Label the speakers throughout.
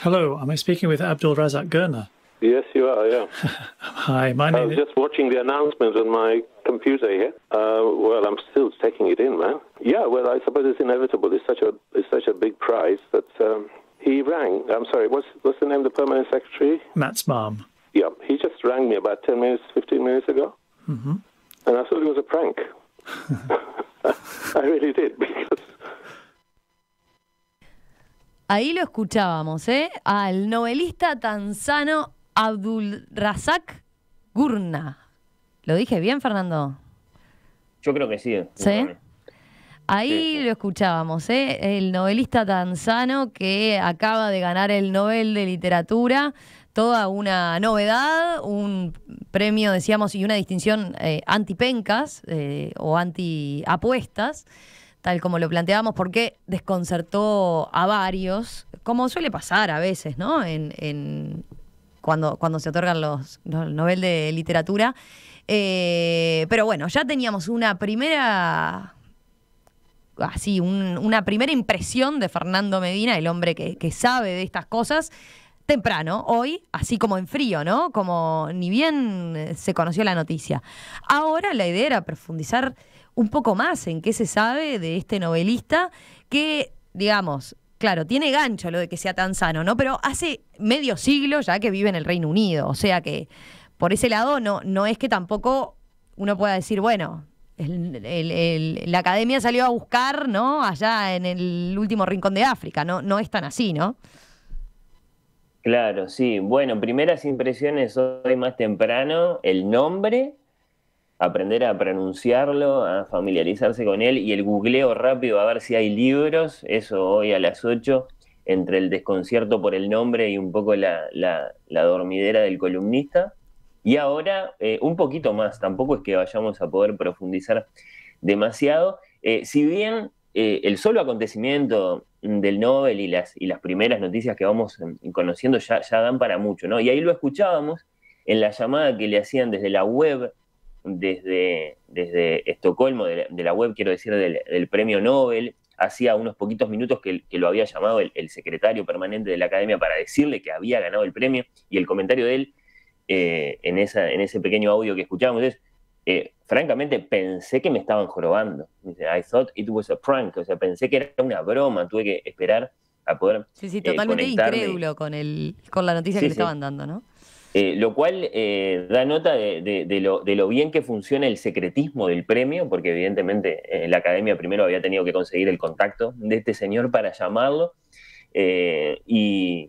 Speaker 1: Hello, am I speaking with Abdul Razak Gurna?
Speaker 2: Yes, you are, yeah. Hi, my name I was is... just watching the announcement on my computer here. Uh, well, I'm still taking it in, man. Yeah, well, I suppose it's inevitable. It's such a, it's such a big prize that um, he rang. I'm sorry, what's, what's the name of the permanent secretary? Matt's mom. Yeah, he just rang me about 10 minutes, 15 minutes ago. Mm-hmm. And I thought it was a prank. I really did.
Speaker 1: Ahí lo escuchábamos, ¿eh? Al novelista tanzano Razak Gurna. ¿Lo dije bien, Fernando?
Speaker 2: Yo creo que sí. Eh, ¿Sí?
Speaker 1: Ahí lo escuchábamos, ¿eh? El novelista tanzano que acaba de ganar el Nobel de Literatura toda una novedad, un premio, decíamos, y una distinción eh, antipencas anti-pencas eh, o anti-apuestas tal como lo planteábamos, porque desconcertó a varios, como suele pasar a veces, ¿no? En, cuando, cuando se otorgan los, Nobel de Literatura. Eh, pero bueno, ya teníamos una primera así, una primera impresión de Fernando Medina, el hombre que, que, sabe de estas cosas, temprano, hoy, así como en frío, ¿no? Como ni bien se conoció la noticia. Ahora la idea era profundizar un poco más en qué se sabe de este novelista que, digamos, claro, tiene gancho lo de que sea tan sano, ¿no? Pero hace medio siglo ya que vive en el Reino Unido, o sea que por ese lado no, no es que tampoco uno pueda decir, bueno, la academia salió a buscar, ¿no? Allá en el último rincón de África, no, no es tan así, ¿no?
Speaker 2: Claro, sí. Bueno, primeras impresiones hoy más temprano, el nombre aprender a pronunciarlo, a familiarizarse con él y el googleo rápido a ver si hay libros, eso hoy a las 8, entre el desconcierto por el nombre y un poco la, dormidera del columnista. Y ahora eh, un poquito más, tampoco es que vayamos a poder profundizar demasiado, eh, si bien eh, el solo acontecimiento del Nobel y las, y las primeras noticias que vamos em, conociendo ya, ya dan para mucho, ¿no? Y ahí lo escuchábamos en la llamada que le hacían desde la web desde, desde Estocolmo, de la, web, quiero decir, del, premio Nobel. Hacía unos poquitos minutos que, lo había llamado el, secretario permanente de la academia para decirle que había ganado el premio y el comentario de él eh, en, esa, en ese pequeño audio que escuchábamos es, eh, francamente pensé que me estaban jorobando. Dice, I thought it was a prank, o sea, pensé que era una broma, tuve que esperar a poder... Sí, sí, eh, totalmente incrédulo
Speaker 1: con, el, con la noticia que le estaban dando, ¿no?
Speaker 2: Eh, lo cual eh, da nota de, lo, bien que funciona el secretismo del premio, porque evidentemente eh, la academia primero había tenido que conseguir el contacto de este señor para llamarlo, y,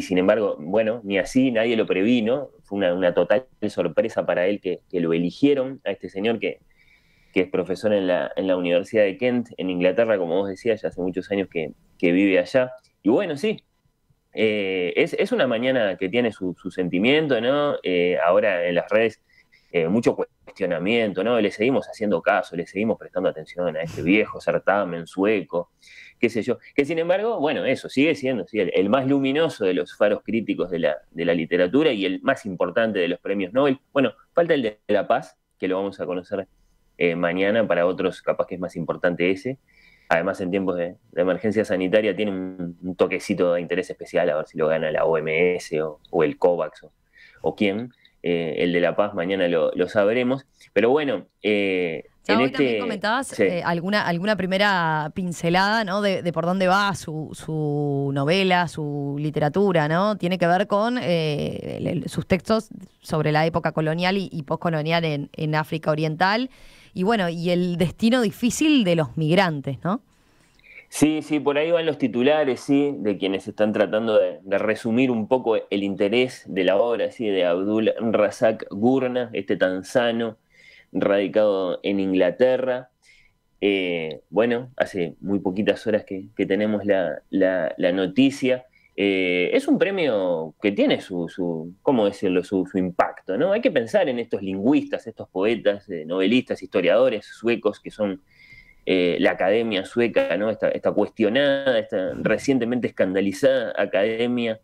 Speaker 2: sin embargo, bueno, ni así nadie lo previno, fue una, total sorpresa para él que, lo eligieron a este señor que, es profesor en la, Universidad de Kent, en Inglaterra, como vos decías, ya hace muchos años que vive allá. Y bueno, sí, eh, es, es, una mañana que tiene su, sentimiento, ¿no? Eh, ahora en las redes eh, mucho cuestionamiento, ¿no? Le seguimos haciendo caso, le seguimos prestando atención a este viejo certamen sueco, qué sé yo. Que sin embargo, bueno, eso sigue siendo sí, el, más luminoso de los faros críticos de la, de la, literatura y el más importante de los premios Nobel. Bueno, falta el de La Paz, que lo vamos a conocer mañana, para otros capaz que es más importante ese además en tiempos de, emergencia sanitaria, tiene un, toquecito de interés especial, a ver si lo gana la OMS o, el COVAX o, quién. Eh, el de La Paz, mañana lo, sabremos. Pero bueno, eh, en hoy este también comentabas eh,
Speaker 1: alguna, alguna primera pincelada de, por dónde va su, novela, su literatura, ¿no? Tiene que ver con eh, sus textos sobre la época colonial y, y postcolonial en, en África Oriental y bueno, y el destino difícil de los migrantes, ¿no?
Speaker 2: Sí, sí, por ahí van los titulares, sí, de quienes están tratando de, resumir un poco el interés de la obra, sí, de Abdul Razak Gurna, este tanzano radicado en Inglaterra. Eh, bueno, hace muy poquitas horas que, tenemos la noticia. Eh, es un premio que tiene su, decirlo?, su, impacto, ¿no? Hay que pensar en estos lingüistas, estos poetas, eh, novelistas, historiadores suecos que son eh, la academia sueca, ¿no? Esta, cuestionada, esta recientemente escandalizada academia,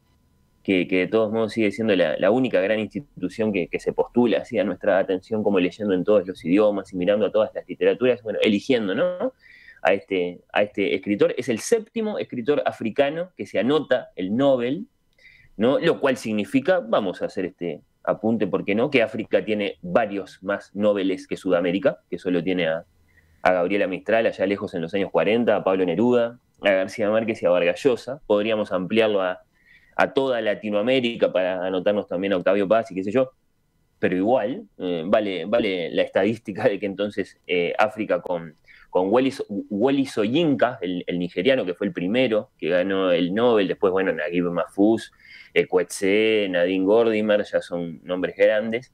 Speaker 2: que, de todos modos sigue siendo la, única gran institución que, que, se postula así a nuestra atención como leyendo en todos los idiomas y mirando a todas las literaturas, bueno, eligiendo, ¿no? a este, a este escritor. Es el séptimo escritor africano que se anota el Nobel, ¿no? lo cual significa, vamos a hacer este apunte, ¿por qué no?, que África tiene varios más Nobeles que Sudamérica, que solo tiene a, Gabriela Mistral allá lejos en los años 40, a Pablo Neruda, a García Márquez y a Vargallosa. Podríamos ampliarlo a, a toda Latinoamérica para anotarnos también a Octavio Paz y qué sé yo. Pero igual, eh, vale, vale la estadística de que entonces eh, África con con Wally Soyinka, el, nigeriano que fue el primero que ganó el Nobel, después, bueno, Naguib Mahfouz, Ekwetse, eh, Nadine Gordimer, ya son nombres grandes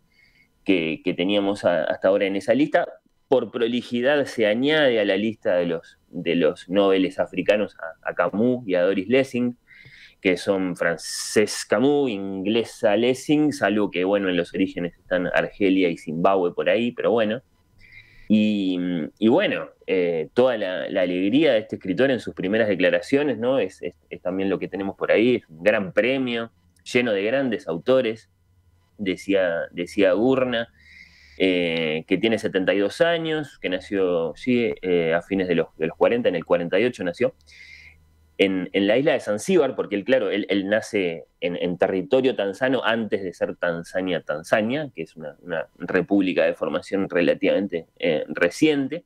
Speaker 2: que, teníamos hasta ahora en esa lista. Por prolijidad se añade a la lista de los, de los Nobeles africanos a, Camus y a Doris Lessing, que son francés Camus, inglesa Lessing, salvo que, bueno, en los orígenes están Argelia y Zimbabue por ahí, pero bueno. Y, bueno, eh, toda la, alegría de este escritor en sus primeras declaraciones, ¿no? Es, también lo que tenemos por ahí, es un gran premio, lleno de grandes autores, decía, decía Gurna, eh, que tiene 72 años, que nació, eh, a fines de los, de los 40, en el 48 nació, en, la isla de Zanzíbar, porque él, claro, él, nace en, territorio tanzano antes de ser Tanzania, Tanzania, que es una, república de formación relativamente eh, reciente.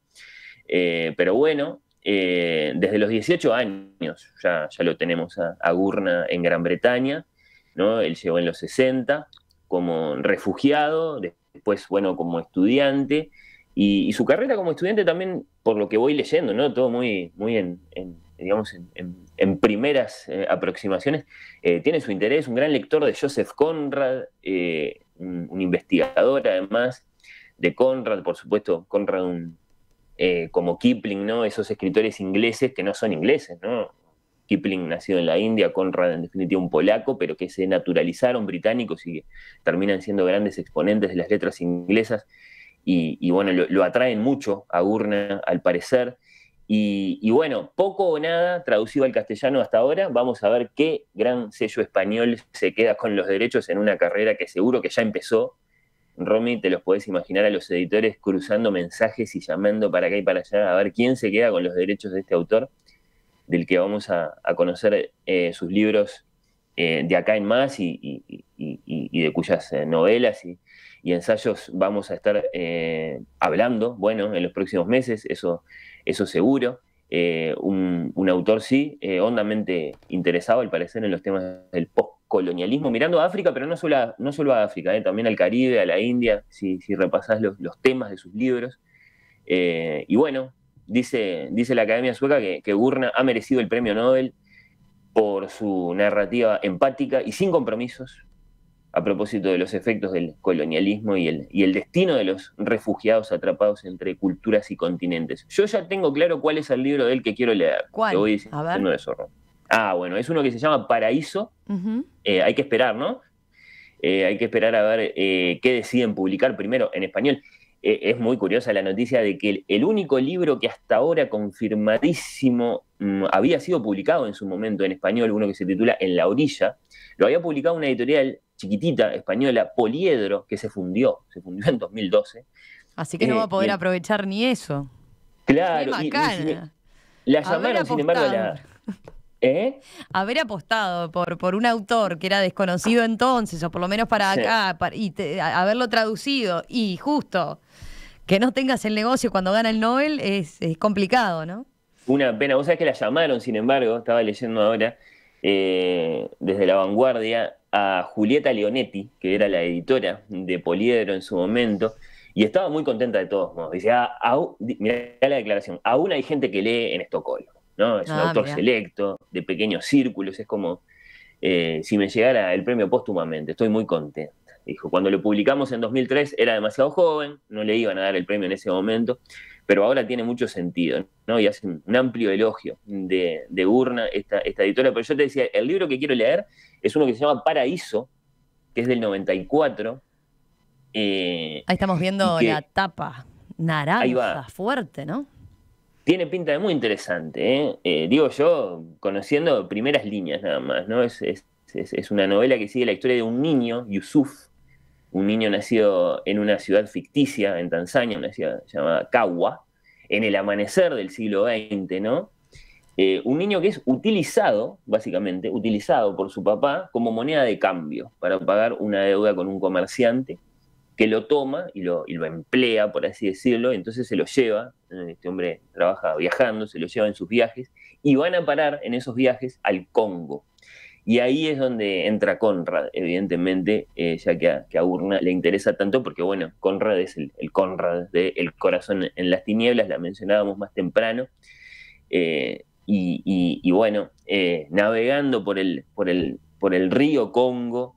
Speaker 2: Eh, pero bueno, eh, desde los 18 años ya, ya lo tenemos a, Gurna en Gran Bretaña, ¿no? Él llegó en los 60 como refugiado, después, bueno, como estudiante, y, su carrera como estudiante también, por lo que voy leyendo, ¿no? Todo muy, muy en digamos, en, primeras eh, aproximaciones, eh, tiene su interés, un gran lector de Joseph Conrad, eh, un, investigador además de Conrad, por supuesto, Conrad como Kipling, ¿no? Esos escritores ingleses que no son ingleses, ¿no? Kipling nacido en la India, Conrad en definitiva un polaco, pero que se naturalizaron británicos y terminan siendo grandes exponentes de las letras inglesas. Y, bueno, lo, atraen mucho a Urna, al parecer. Y, bueno, poco o nada traducido al castellano hasta ahora. Vamos a ver qué gran sello español se queda con los derechos en una carrera que seguro que ya empezó. Romy, te los podés imaginar a los editores cruzando mensajes y llamando para acá y para allá a ver quién se queda con los derechos de este autor, del que vamos a, conocer eh, sus libros eh, de acá en más y, de cuyas eh, novelas y, ensayos vamos a estar hablando, bueno, en los próximos meses. Eso eso seguro. Eh, un, autor, sí, eh, hondamente interesado al parecer en los temas del postcolonialismo, mirando a África, pero no solo a, no a África, eh, también al Caribe, a la India, si, si repasás los, temas de sus libros. y bueno, dice, dice la Academia Sueca que, que Gurna ha merecido el premio Nobel por su narrativa empática y sin compromisos, a propósito de los efectos del colonialismo y el, destino de los refugiados atrapados entre culturas y continentes. Yo ya tengo claro cuál es el libro de él que quiero leer. ¿Cuál? a Ah, bueno, es uno que se llama Paraíso. Eh, hay que esperar, ¿no? Eh, hay que esperar a ver eh, qué deciden publicar primero en español. es muy curiosa la noticia de que el, único libro que hasta ahora confirmadísimo mm, había sido publicado en su momento en español, uno que se titula En la orilla, lo había publicado una editorial chiquitita española, Poliedro, que se fundió, se fundió en 2012. Así que no va a eh, poder
Speaker 1: aprovechar ni eso.
Speaker 2: Claro, la llamaron, sin embargo, la,
Speaker 1: ¿Eh? Haber apostado por, por un autor que era desconocido entonces, o por lo menos para acá, y haberlo traducido, y justo que no tengas el negocio cuando gana el Nobel es, complicado, ¿no?
Speaker 2: Una pena. Vos sabés que la llamaron, sin embargo, estaba leyendo ahora, eh, desde la vanguardia, a Julieta Leonetti, que era la editora de Poliedro en su momento, y estaba muy contenta de todos modos. Dice, ah, la declaración, aún hay gente que lee en Estocolmo, ¿no? Es un ah, autor selecto, de pequeños círculos, es como eh, si me llegara el premio póstumamente, estoy muy contenta. Dijo, cuando lo publicamos en 2003 era demasiado joven, no le iban a dar el premio en ese momento, pero ahora tiene mucho sentido, ¿no? Y hace un amplio elogio de, Urna esta, editora. Pero yo te decía, el libro que quiero leer es uno que se llama Paraíso, que es del 94. Eh, Ahí estamos viendo la
Speaker 1: tapa naranja, fuerte, ¿no?
Speaker 2: Tiene pinta de muy interesante, ¿eh? Eh, digo yo, conociendo primeras líneas nada más, ¿no? es, una novela que sigue la historia de un niño, Yusuf, un niño nacido en una ciudad ficticia, en Tanzania, una ciudad llamada Kawa, en el amanecer del siglo XX, ¿no? Eh, un niño que es utilizado, básicamente, utilizado por su papá como moneda de cambio para pagar una deuda con un comerciante que lo toma y lo, y lo emplea, por así decirlo, entonces se lo lleva, eh, este hombre trabaja viajando, se lo lleva en sus viajes, y van a parar en esos viajes al Congo, y ahí es donde entra Conrad, evidentemente, eh, ya que a, Urna le interesa tanto, porque bueno, Conrad es el, Conrad del corazón en las tinieblas, la mencionábamos más temprano. Eh, y, bueno, eh, navegando por el, río Congo,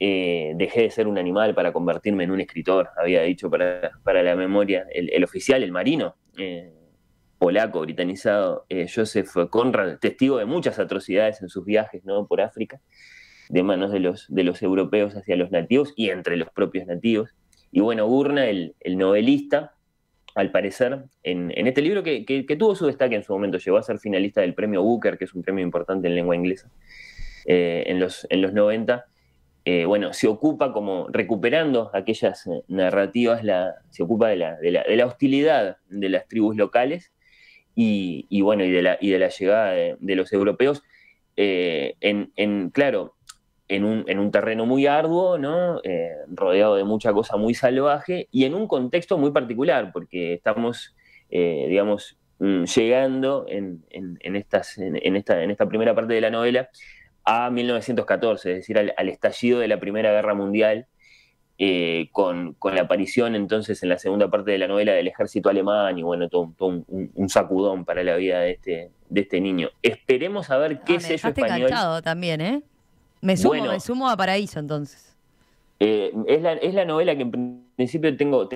Speaker 2: dejé de ser un animal para convertirme en un escritor, había dicho para, la memoria el, oficial, el marino, polaco britanizado eh, Joseph Conrad, testigo de muchas atrocidades en sus viajes ¿no? por África, de manos de los, de los europeos hacia los nativos y entre los propios nativos. Y bueno, Burna, el, novelista, al parecer, en, este libro que, tuvo su destaque en su momento, llegó a ser finalista del premio Booker, que es un premio importante en lengua inglesa, eh, en, los, en los 90. Eh, bueno, se ocupa como recuperando aquellas narrativas, se ocupa de la hostilidad de las tribus locales y, bueno, y de la, y de la llegada de, los europeos, eh, en, claro, en un, en un, terreno muy arduo, ¿no? Eh, rodeado de mucha cosa muy salvaje y en un contexto muy particular, porque estamos, eh, digamos, mm, llegando en, en estas, esta, en esta primera parte de la novela a 1914, es decir, al, estallido de la Primera Guerra Mundial, eh, con, la aparición entonces en la segunda parte de la novela del ejército alemán y bueno, todo, un, sacudón para la vida de este, de este niño. Esperemos a ver qué ah, es sello español.
Speaker 1: también, ¿eh? Me sumo, me sumo a Paraíso entonces.
Speaker 2: Eh, es, la, novela que en principio tengo,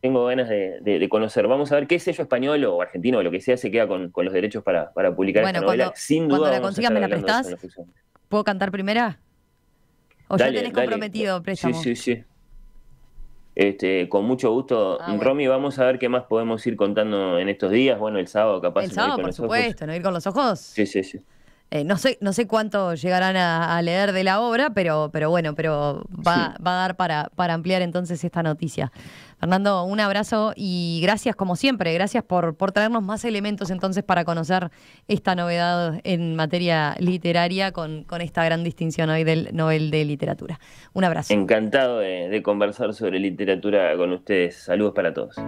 Speaker 2: tengo ganas de, conocer. Vamos a ver qué sello español o argentino o lo que sea se queda con, los derechos para, publicar bueno, novela. Cuando, Sin duda. Cuando la consigas, ¿me la prestás?
Speaker 1: ¿Puedo cantar primera?
Speaker 2: ¿O ya tenés comprometido préstamo? Sí, sí, sí. Este, con mucho gusto, ah, Romy, vamos a ver qué más podemos ir contando en estos días. Bueno, el sábado capaz. El sábado, por supuesto, no ir con los ojos. Sí, sí, sí.
Speaker 1: Eh, no, sé, no sé cuánto llegarán a, leer de la obra, pero, pero bueno, pero va, va a dar para, para ampliar entonces esta noticia. Fernando, un abrazo y gracias como siempre, gracias por, traernos más elementos entonces para conocer esta novedad en materia literaria con, esta gran distinción hoy del Nobel de Literatura. Un abrazo.
Speaker 2: Encantado de conversar sobre literatura con ustedes. Saludos para todos.